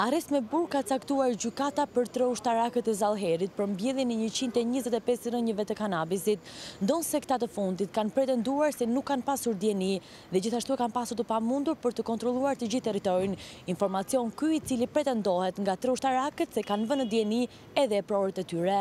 Arest me burë ka caktuar gjukata për tre ushtarakët e zalherit për mbjedhin e 125 rënjëve të kanabisit, donë se këta të fundit kanë pretenduar se nuk kanë pasur djeni dhe gjithashtu e kanë pasur të pamundur për të kontroluar të gjithë teritorin, informacion këj cili pretendohet nga tre ushtarakët se kanë vënë djeni edhe e prorët e tyre.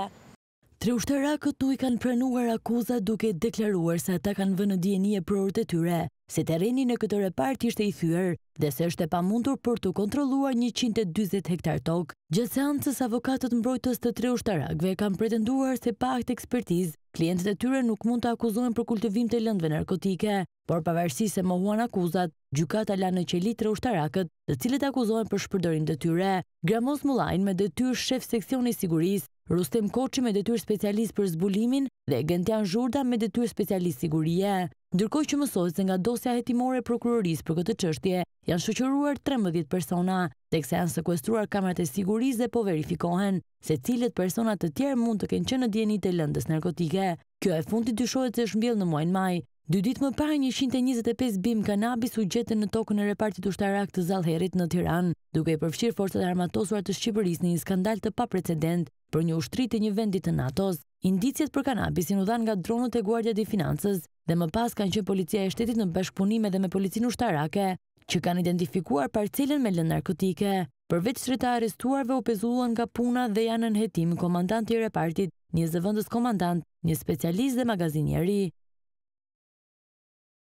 Tre ushtarakët tu i kanë prenuar akuza duke deklaruar se ata kanë vënë djeni e prorët e tyre, se terenin e këtë repart ishte i thyër, dhe se është e pamundur për të kontroluar 120 hektar tokë, Gjëse seancës avokatët mbrojtës të tre ushtarakve kanë pretenduar se pakt ekspertizë, klientët e tyre nuk mund të akuzohen për kultivim të lëndve narkotike, por pavarësi se mohuan akuzat, gjukata lanë në qeli tre ushtarakët, të cilët akuzohen për shpërdorim të tyre. Gramos Mulajnë me dëtyr shef seksioni sigurisë, Rustem Koqi me detyr specialist për zbulimin dhe Gentian Zhurda me detyr specialist sigurie. Ndërkoj që mësohet se nga dosja hetimore prokuroris për këtë qështje, janë shëqëruar 13 persona, dhe janë sekuestruar kamrat e siguris dhe po verifikohen, se cilët personat të tjerë mund të kenë që në djenit e lëndës narkotike. Kjo e fundit dyshojt se shmbjell në muajnë maj, Dy dit më parë 125 bim kanabis u gjetën në tokën e repartit ushtarak të Zalherit në Tiran, duke i përfshirë forcët armatosuar të Shqipëris një skandal të pa precedent për një ushtrit e një vendit të Natos. Indicjet për kanabisin u dhanë nga dronët e Guardia i finansës, dhe më pas kanë që policia e shtetit në bashkëpunime dhe me policin ushtarake, që kanë identifikuar parcelen me lën narkotike. Përveç të arrestuarve arestuarve u pezulluan nga puna dhe janë në jetim komandant i repartit, një zëvëndës komandant, një specialist dhe magazinjeri.